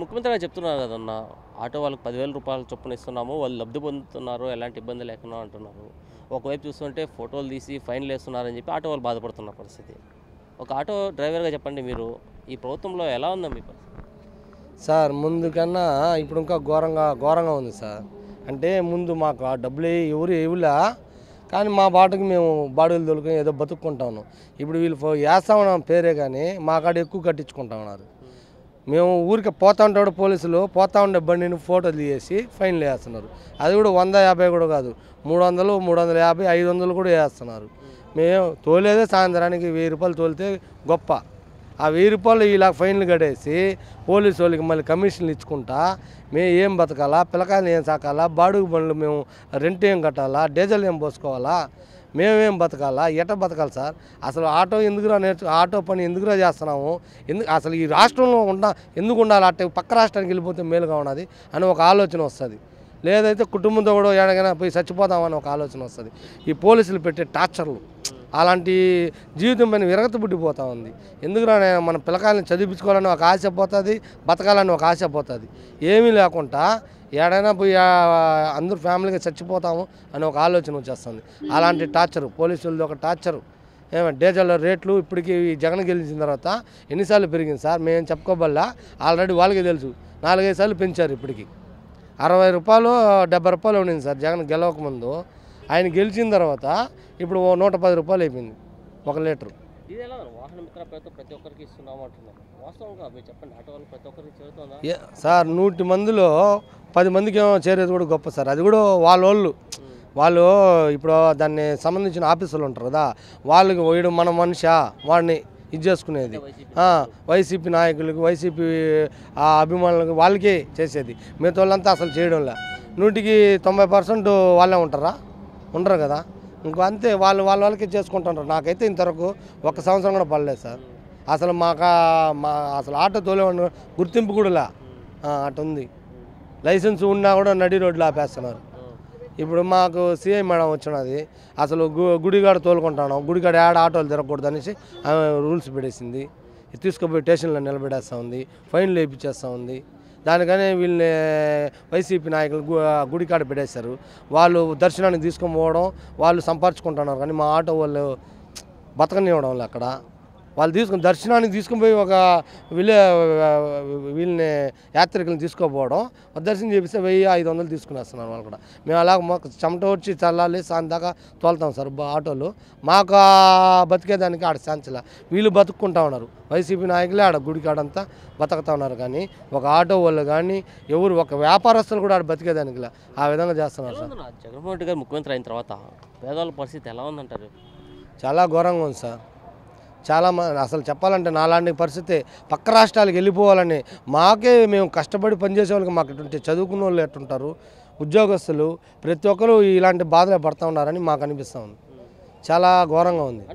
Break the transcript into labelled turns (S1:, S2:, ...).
S1: ముఖ్యమంత్రి గారు చెప్తున్నారు కదన్న ఆటో వాళ్ళకి పదివేల రూపాయలు చొప్పున ఇస్తున్నాము వాళ్ళు లబ్ధి పొందుతున్నారు ఎలాంటి ఇబ్బంది లేకుండా అంటున్నారు ఒకవైపు చూస్తుంటే ఫోటోలు తీసి ఫైన్లు వేస్తున్నారని చెప్పి ఆటో వాళ్ళు బాధపడుతున్న పరిస్థితి ఒక ఆటో డ్రైవర్గా చెప్పండి మీరు ఈ ప్రభుత్వంలో ఎలా ఉందా మీ పరిస్థితి
S2: సార్ ముందుకన్నా ఇప్పుడు ఇంకా ఘోరంగా ఘోరంగా ఉంది సార్ అంటే ముందు మాకు ఆ డబ్బులు ఎవరు ఎవులా కానీ మా బాటకు మేము బాడీలు దొరుకుని ఏదో బతుక్కుంటాను ఇప్పుడు వీళ్ళు వేస్తా పేరే కానీ మా కాడ ఎక్కువ కట్టించుకుంటా ఉన్నారు మేము ఊరికి పోతా ఉంటాడు పోలీసులు పోతా ఉండే బండిని ఫోటోలు తీసేసి ఫైన్లు వేస్తున్నారు అది కూడా వంద యాభై కూడా కాదు మూడు వందలు మూడు వందల యాభై ఐదు వందలు కూడా వేస్తున్నారు మేము తోలేదే సాయంత్రానికి వెయ్యి రూపాయలు తోలితే గొప్ప ఆ వెయ్యి రూపాయలు ఇలా ఫైన్లు కట్టేసి పోలీసు వాళ్ళకి మళ్ళీ కమిషన్లు ఇచ్చుకుంటా మేము ఏం బతకాలా పిల్లకాయలు ఏం సాకాలా బాడుగు బండ్లు మేము రెంట్ ఏం కట్టాలా డీజిల్ ఏం పోసుకోవాలా మేమేం బతకాలా ఎట బతకాలి సార్ అసలు ఆటో ఎందుకురా నేర్చు ఆటో పని ఎందుకురా చేస్తున్నాము ఎందుకు అసలు ఈ రాష్ట్రంలో ఉండ ఎందుకు ఉండాలి అట్టే పక్క రాష్ట్రానికి వెళ్ళిపోతే మేలుగా ఉన్నది అని ఒక ఆలోచన వస్తుంది లేదైతే కుటుంబంతో కూడా ఎడగైనా పోయి చచ్చిపోదామని ఒక ఆలోచన వస్తుంది ఈ పోలీసులు పెట్టే టార్చర్లు అలాంటి జీవితం పైన పుట్టిపోతూ ఉంది ఎందుకురా మన పిల్లకాయలను చదివించుకోవాలని ఒక ఆశ పోతుంది బతకాలని ఒక ఆశ పోతుంది ఏమీ లేకుండా ఏడైనా పోయి అందరూ ఫ్యామిలీగా చచ్చిపోతాము అని ఒక ఆలోచన వచ్చేస్తుంది అలాంటి టార్చరు పోలీసులది ఒక టార్చరు ఏమో డీజల్ రేట్లు ఈ జగన్ గెలిచిన తర్వాత ఎన్నిసార్లు పెరిగింది సార్ మేము చెప్పుకోబల్లా ఆల్రెడీ వాళ్ళకి తెలుసు నాలుగైదు సార్లు పెంచారు ఇప్పటికీ అరవై రూపాయలు డెబ్బై రూపాయలు ఉండింది సార్ జగన్ గెలవకముందు ఆయన గెలిచిన తర్వాత ఇప్పుడు నూట పది రూపాయలు అయిపోయింది ఒక లీటర్ సార్ నూటి మందిలో పది మందికి ఏమో చేరేది కూడా గొప్ప సార్ అది కూడా వాళ్ళు వాళ్ళు ఇప్పుడు దాన్ని సంబంధించిన ఆఫీసులు ఉంటారు కదా వాళ్ళకి వేయడం మన మనిషి వాడిని ఇది చేసుకునేది వైసీపీ నాయకులకు వైసీపీ అభిమానులకు వాళ్ళకే చేసేది మిగతా వాళ్ళంతా అసలు చేయడంలా నూటికి తొంభై పర్సెంట్ వాళ్ళే ఉంటారా ఉండరు కదా ఇంకో అంతే వాళ్ళు వాళ్ళ వాళ్ళకి చేసుకుంటుంటారు నాకైతే ఇంతవరకు ఒక సంవత్సరం కూడా పడలేదు సార్ అసలు మాకు మా అసలు ఆటో తోలేవాడు గుర్తింపు కూడా అటు ఉంది లైసెన్స్ ఉన్నా కూడా నడి రోడ్లు ఆపేస్తున్నారు ఇప్పుడు మాకు సీఐ మేడం వచ్చినది అసలు గుడిగాడ తోలుకుంటాను గుడిగాడ ఆడ ఆటోలు తిరగకూడదు అనేసి ఆమె రూల్స్ పెట్టేసింది తీసుకుపోయి స్టేషన్లో నిలబెడేస్తూ ఉంది ఫైన్లు వేయించేస్తూ ఉంది దానికనే వీళ్ళని వైసీపీ నాయకులు గుడికాడ పెట్టేశారు వాళ్ళు దర్శనానికి తీసుకొని పోవడం వాళ్ళు సంపాదించుకుంటున్నారు కానీ మా ఆటో వాళ్ళు బతకనివ్వడం అక్కడ వాళ్ళు తీసుకుని దర్శనానికి తీసుకుని పోయి ఒక విలే వీళ్ళని యాత్రికులను తీసుకోపోవడం దర్శనం చేపిస్తే వెయ్యి ఐదు వందలు తీసుకునేస్తున్నారు వాళ్ళు కూడా మేము అలాగ మాకు చెమట వచ్చి చల్లాలి సాయం దాకా తోలుతాం సార్ ఆటోలు మాకు బతికేదానికి ఆడ శాంచల వీళ్ళు బతుక్కుంటా ఉన్నారు వైసీపీ నాయకులే ఆడ ఆడంతా బతుకుతా ఉన్నారు కానీ ఒక ఆటో వాళ్ళు కానీ ఎవరు ఒక వ్యాపారస్తులు కూడా ఆడ బతికేదానికి ఆ విధంగా చేస్తున్నారు సార్
S1: జగన్మోహన్ రెడ్డి గారు ముఖ్యమంత్రి అయిన తర్వాత పేదవాళ్ళ పరిస్థితి ఎలా ఉందంటారు
S2: చాలా ఘోరంగా ఉంది సార్ చాలా అసలు చెప్పాలంటే నాలాంటి పరిస్థితి పక్క రాష్ట్రాలకు వెళ్ళిపోవాలని మాకే మేము కష్టపడి పనిచేసే వాళ్ళకి మాకు ఇటువంటి చదువుకున్న వాళ్ళు ఎట్టుంటారు ఉద్యోగస్తులు ప్రతి ఒక్కరూ ఇలాంటి బాధలు పడుతూ ఉన్నారని మాకు అనిపిస్తూ ఉంది చాలా ఘోరంగా ఉంది